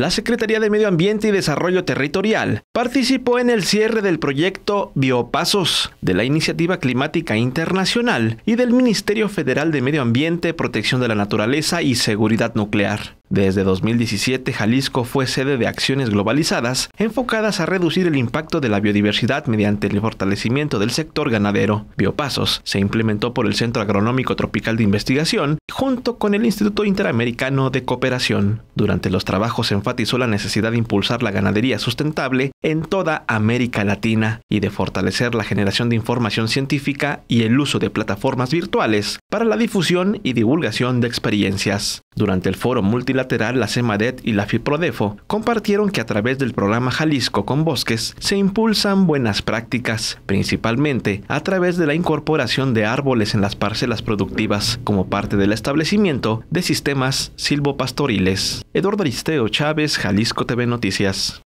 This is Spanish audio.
La Secretaría de Medio Ambiente y Desarrollo Territorial participó en el cierre del proyecto Biopasos de la Iniciativa Climática Internacional y del Ministerio Federal de Medio Ambiente, Protección de la Naturaleza y Seguridad Nuclear. Desde 2017, Jalisco fue sede de acciones globalizadas enfocadas a reducir el impacto de la biodiversidad mediante el fortalecimiento del sector ganadero. Biopasos se implementó por el Centro Agronómico Tropical de Investigación junto con el Instituto Interamericano de Cooperación. Durante los trabajos se enfatizó la necesidad de impulsar la ganadería sustentable en toda América Latina y de fortalecer la generación de información científica y el uso de plataformas virtuales para la difusión y divulgación de experiencias. Durante el foro multilateral, la CEMADET y la FIPRODEFO compartieron que a través del programa Jalisco con Bosques se impulsan buenas prácticas, principalmente a través de la incorporación de árboles en las parcelas productivas como parte del establecimiento de sistemas silvopastoriles. Eduardo Aristeo Chávez, Jalisco TV Noticias.